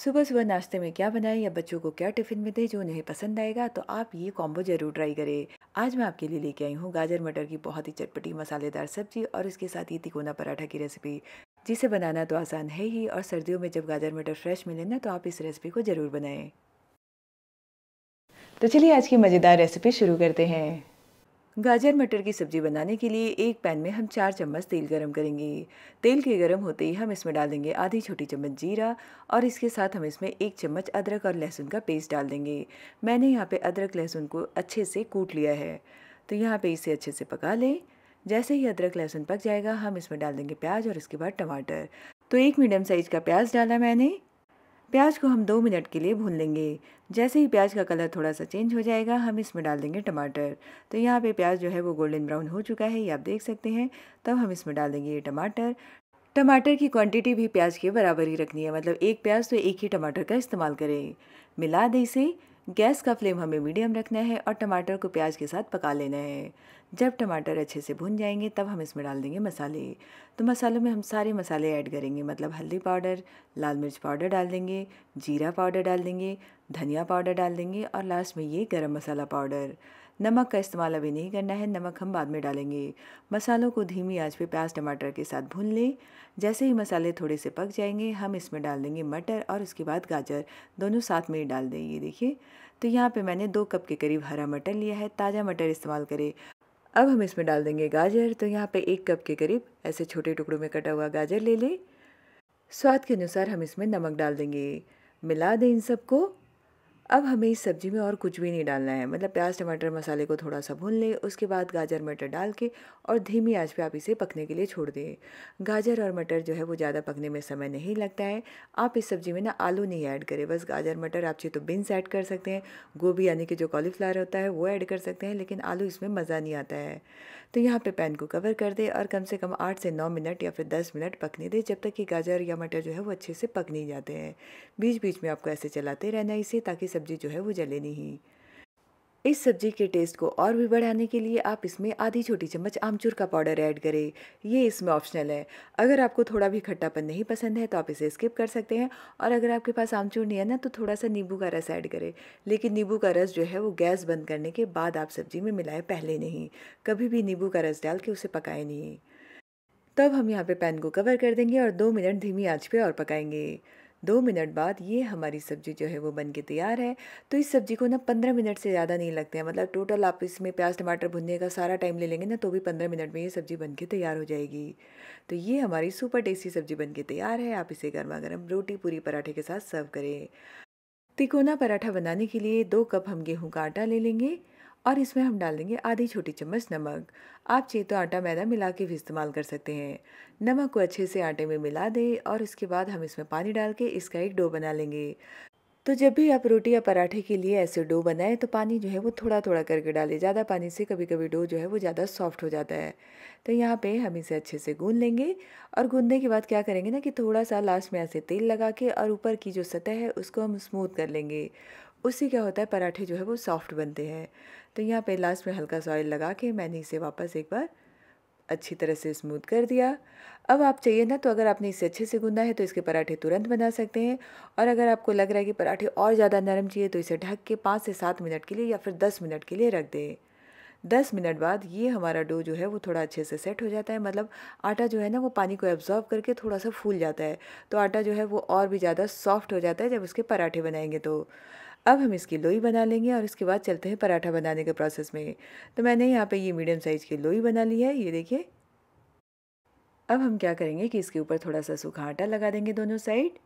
सुबह सुबह नाश्ते में क्या बनाए या बच्चों को क्या टिफिन में दे जो उन्हें पसंद आएगा तो आप ये कॉम्बो जरूर ट्राई करें आज मैं आपके लिए लेके आई हूँ गाजर मटर की बहुत ही चटपटी मसालेदार सब्जी और इसके साथ ही तिकोना पराठा की रेसिपी जिसे बनाना तो आसान है ही और सर्दियों में जब गाजर मटर फ्रेश मिले ना तो आप इस रेसिपी को ज़रूर बनाएं तो चलिए आज की मज़ेदार रेसिपी शुरू करते हैं गाजर मटर की सब्ज़ी बनाने के लिए एक पैन में हम चार चम्मच तेल गरम करेंगे तेल के गरम होते ही हम इसमें डाल देंगे आधी छोटी चम्मच जीरा और इसके साथ हम इसमें एक चम्मच अदरक और लहसुन का पेस्ट डाल देंगे मैंने यहाँ पे अदरक लहसुन को अच्छे से कूट लिया है तो यहाँ पे इसे अच्छे से पका लें जैसे ही अदरक लहसुन पक जाएगा हम इसमें डाल देंगे प्याज और इसके बाद टमाटर तो एक मीडियम साइज़ का प्याज डाला मैंने प्याज को हम दो मिनट के लिए भून लेंगे जैसे ही प्याज का कलर थोड़ा सा चेंज हो जाएगा हम इसमें डाल देंगे टमाटर तो यहाँ पे प्याज जो है वो गोल्डन ब्राउन हो चुका है ये आप देख सकते हैं तब हम इसमें डाल देंगे ये टमाटर टमाटर की क्वांटिटी भी प्याज के बराबर ही रखनी है मतलब एक प्याज तो एक ही टमाटर का इस्तेमाल करें मिला दें इसे गैस का फ्लेम हमें मीडियम रखना है और टमाटर को प्याज के साथ पका लेना है जब टमाटर अच्छे से भुन जाएंगे तब हम इसमें डाल देंगे मसाले तो मसालों में हम सारे मसाले ऐड करेंगे मतलब हल्दी पाउडर लाल मिर्च पाउडर डाल देंगे जीरा पाउडर डाल देंगे धनिया पाउडर डाल देंगे और लास्ट में ये गरम मसाला पाउडर नमक का इस्तेमाल अभी नहीं करना है नमक हम बाद में डालेंगे मसालों को धीमी आंच पे प्याज टमाटर के साथ भून लें जैसे ही मसाले थोड़े से पक जाएंगे हम इसमें डाल देंगे मटर और उसके बाद गाजर दोनों साथ में ही डाल देंगे देखिए तो यहाँ पे मैंने दो कप के करीब हरा मटर लिया है ताज़ा मटर इस्तेमाल करें अब हम इसमें डाल देंगे गाजर तो यहाँ पे एक कप के करीब ऐसे छोटे टुकड़ों में कटा हुआ गाजर ले लें स्वाद के अनुसार हम इसमें नमक डाल देंगे मिला दें इन सबको अब हमें इस सब्ज़ी में और कुछ भी नहीं डालना है मतलब प्याज टमाटर मसाले को थोड़ा सा भून लें उसके बाद गाजर मटर डाल के और धीमी आंच पे आप इसे पकने के लिए छोड़ दें गाजर और मटर जो है वो ज़्यादा पकने में समय नहीं लगता है आप इस सब्ज़ी में ना आलू नहीं ऐड करें बस गाजर मटर आप तो बीन्स ऐड कर सकते हैं गोभी यानी कि जो कॉलीफ्लावर होता है वो ऐड कर सकते हैं लेकिन आलू इसमें मज़ा नहीं आता है तो यहाँ पर पैन को कवर कर दें और कम से कम आठ से नौ मिनट या फिर दस मिनट पकने दें जब तक कि गाजर या मटर जो है वो अच्छे से पक नहीं जाते हैं बीच बीच में आपको ऐसे चलाते रहना इसे ताकि सब्ज़ी जो है वो जले नहीं इस सब्ज़ी के टेस्ट को और भी बढ़ाने के लिए आप इसमें आधी छोटी चम्मच आमचूर का पाउडर ऐड करें ये इसमें ऑप्शनल है अगर आपको थोड़ा भी खट्टापन नहीं पसंद है तो आप इसे स्किप कर सकते हैं और अगर आपके पास आमचूर नहीं है ना तो थोड़ा सा नींबू का रस ऐड करें लेकिन नींबू का रस जो है वो गैस बंद करने के बाद आप सब्ज़ी में मिलाए पहले नहीं कभी भी नींबू का रस डाल के उसे पकाए नहीं तब हम यहाँ पे पैन को कवर कर देंगे और दो मिनट धीमी आँच पे और पकाएंगे दो मिनट बाद ये हमारी सब्ज़ी जो है वो बन के तैयार है तो इस सब्ज़ी को ना पंद्रह मिनट से ज़्यादा नहीं लगते हैं मतलब टोटल आप इसमें प्याज टमाटर भुनने का सारा टाइम ले लेंगे ना तो भी पंद्रह मिनट में ये सब्ज़ी बन के तैयार हो जाएगी तो ये हमारी सुपर टेस्टी सब्ज़ी बन के तैयार है आप इसे गर्मा गर्म रोटी पूरी पराठे के साथ सर्व करें तिकोना पराठा बनाने के लिए दो कप हम गेहूँ का आटा ले लेंगे और इसमें हम डाल देंगे आधी छोटी चम्मच नमक आप चाहिए तो आटा मैदा मिला के भी इस्तेमाल कर सकते हैं नमक को अच्छे से आटे में मिला दें और उसके बाद हम इसमें पानी डाल के इसका एक डो बना लेंगे तो जब भी आप रोटी या पराठे के लिए ऐसे डो बनाएं तो पानी जो है वो थोड़ा थोड़ा करके डालें ज़्यादा पानी से कभी कभी डो जो है वो ज़्यादा सॉफ्ट हो जाता है तो यहाँ पे हम इसे अच्छे से गून लेंगे और गूनने के बाद क्या करेंगे ना कि थोड़ा सा लास्ट में ऐसे तेल लगा के और ऊपर की जो सतह है उसको हम स्मूथ कर लेंगे उससे क्या होता है पराठे जो है वो सॉफ्ट बनते हैं तो यहाँ पे लास्ट में हल्का सा ऑयल लगा के मैंने इसे वापस एक बार अच्छी तरह से स्मूथ कर दिया अब आप चाहिए ना तो अगर आपने इसे अच्छे से गूंदा है तो इसके पराठे तुरंत बना सकते हैं और अगर आपको लग रहा है कि पराठे और ज़्यादा नरम चाहिए तो इसे ढक के पाँच से सात मिनट के लिए या फिर दस मिनट के लिए रख दें दस मिनट बाद ये हमारा डो जो है वो थोड़ा अच्छे से सेट हो जाता है मतलब आटा जो है ना वो पानी को एब्जॉर्व करके थोड़ा सा फूल जाता है तो आटा जो है वो और भी ज़्यादा सॉफ्ट हो जाता है जब उसके पराठे बनाएंगे तो अब हम इसकी लोई बना लेंगे और इसके बाद चलते हैं पराठा बनाने के प्रोसेस में तो मैंने यहाँ पे ये मीडियम साइज़ की लोई बना ली है ये देखिए अब हम क्या करेंगे कि इसके ऊपर थोड़ा सा सूखा आटा लगा देंगे दोनों साइड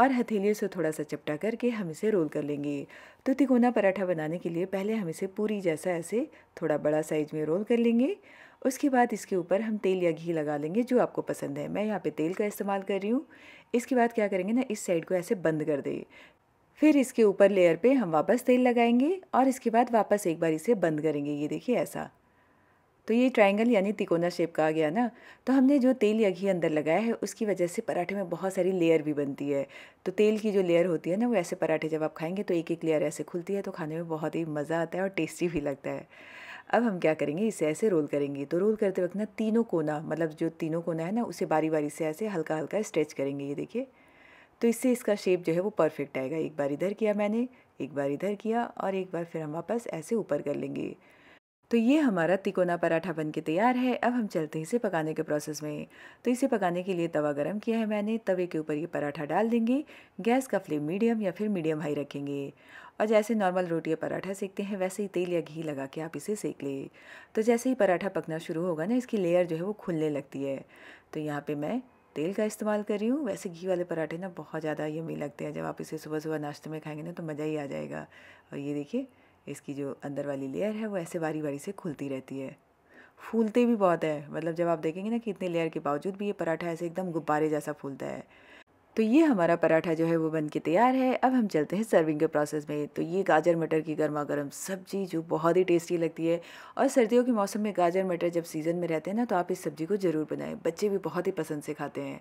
और हथेली से थोड़ा सा चपटा करके हम इसे रोल कर लेंगे तो तिकोना पराठा बनाने के लिए पहले हम इसे पूरी जैसा ऐसे थोड़ा बड़ा साइज में रोल कर लेंगे उसके बाद इसके ऊपर हम तेल या घी लगा लेंगे जो आपको पसंद है मैं यहाँ पे तेल का इस्तेमाल कर रही हूँ इसके बाद क्या करेंगे ना इस साइड को ऐसे बंद कर दें फिर इसके ऊपर लेयर पे हम वापस तेल लगाएंगे और इसके बाद वापस एक बार इसे बंद करेंगे ये देखिए ऐसा तो ये ट्रायंगल यानी तिकोना शेप का आ गया ना तो हमने जो तेल या घी अंदर लगाया है उसकी वजह से पराठे में बहुत सारी लेयर भी बनती है तो तेल की जो लेयर होती है ना वो ऐसे पराठे जब आप खाएंगे तो एक एक लेयर ऐसे खुलती है तो खाने में बहुत ही मज़ा आता है और टेस्टी भी लगता है अब हम क्या करेंगे इसे ऐसे रोल करेंगे तो रोल करते वक्त ना तीनों कोना मतलब जो तीनों कोना है ना उसे बारी बारी से ऐसे हल्का हल्का स्ट्रेच करेंगे ये देखिए तो इससे इसका शेप जो है वो परफेक्ट आएगा एक बार इधर किया मैंने एक बार इधर किया और एक बार फिर हम वापस ऐसे ऊपर कर लेंगे तो ये हमारा तिकोना पराठा बन के तैयार है अब हम चलते हैं इसे पकाने के प्रोसेस में तो इसे पकाने के लिए तवा गरम किया है मैंने तवे के ऊपर ये पराठा डाल देंगे गैस का फ्लेम मीडियम या फिर मीडियम हाई रखेंगे और जैसे नॉर्मल रोटी या पराठा सेकते हैं वैसे ही तेल या घी लगा के आप इसे सेक लें तो जैसे ही पराठा पकना शुरू होगा ना इसकी लेयर जो है वो खुलने लगती है तो यहाँ पर मैं तेल का इस्तेमाल कर रही हूँ वैसे घी वाले पराठे ना बहुत ज़्यादा यमी लगते हैं जब आप इसे सुबह सुबह नाश्ते में खाएंगे ना तो मज़ा ही आ जाएगा और ये देखिए इसकी जो अंदर वाली लेयर है वो ऐसे बारी बारी से खुलती रहती है फूलते भी बहुत है मतलब जब आप देखेंगे ना कि इतने लेयर के बावजूद भी ये पराठा ऐसे एकदम गुब्बारे जैसा फूलता है तो ये हमारा पराठा जो है वो बन के तैयार है अब हम चलते हैं सर्विंग के प्रोसेस में तो ये गाजर मटर की गर्मा गर्म सब्जी जो बहुत ही टेस्टी लगती है और सर्दियों के मौसम में गाजर मटर जब सीज़न में रहते हैं ना तो आप इस सब्ज़ी को ज़रूर बनाएं बच्चे भी बहुत ही पसंद से खाते हैं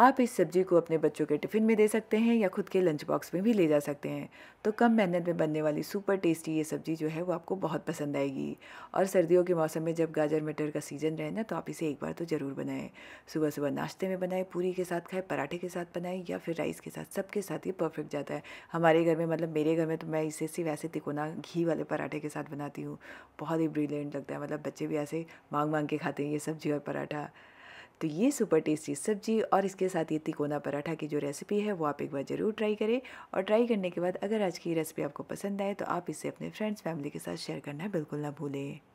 आप इस सब्जी को अपने बच्चों के टिफ़िन में दे सकते हैं या खुद के लंच बॉक्स में भी ले जा सकते हैं तो कम मेहनत में बनने वाली सुपर टेस्टी ये सब्ज़ी जो है वो आपको बहुत पसंद आएगी और सर्दियों के मौसम में जब गाजर मटर का सीज़न रहे ना तो आप इसे एक बार तो ज़रूर बनाएं सुबह सुबह नाश्ते में बनाएं पूरी के साथ खाएं पराठे के साथ बनाएं या फिर राइस के साथ सबके साथ ये परफेक्ट जाता है हमारे घर में मतलब मेरे घर में तो मैं इसे सिर्फ ऐसे तिकोना घी वाले पराठे के साथ बनाती हूँ बहुत ही ब्रिलियंट लगता है मतलब बच्चे भी ऐसे मांग मांग के खाते हैं ये सब्ज़ी और पराठा तो ये सुपर टेस्टी सब्जी और इसके साथ ये तिकोना पराठा की जो रेसिपी है वो आप एक बार ज़रूर ट्राई करें और ट्राई करने के बाद अगर आज की रेसिपी आपको पसंद आए तो आप इसे अपने फ्रेंड्स फैमिली के साथ शेयर करना बिल्कुल ना भूलें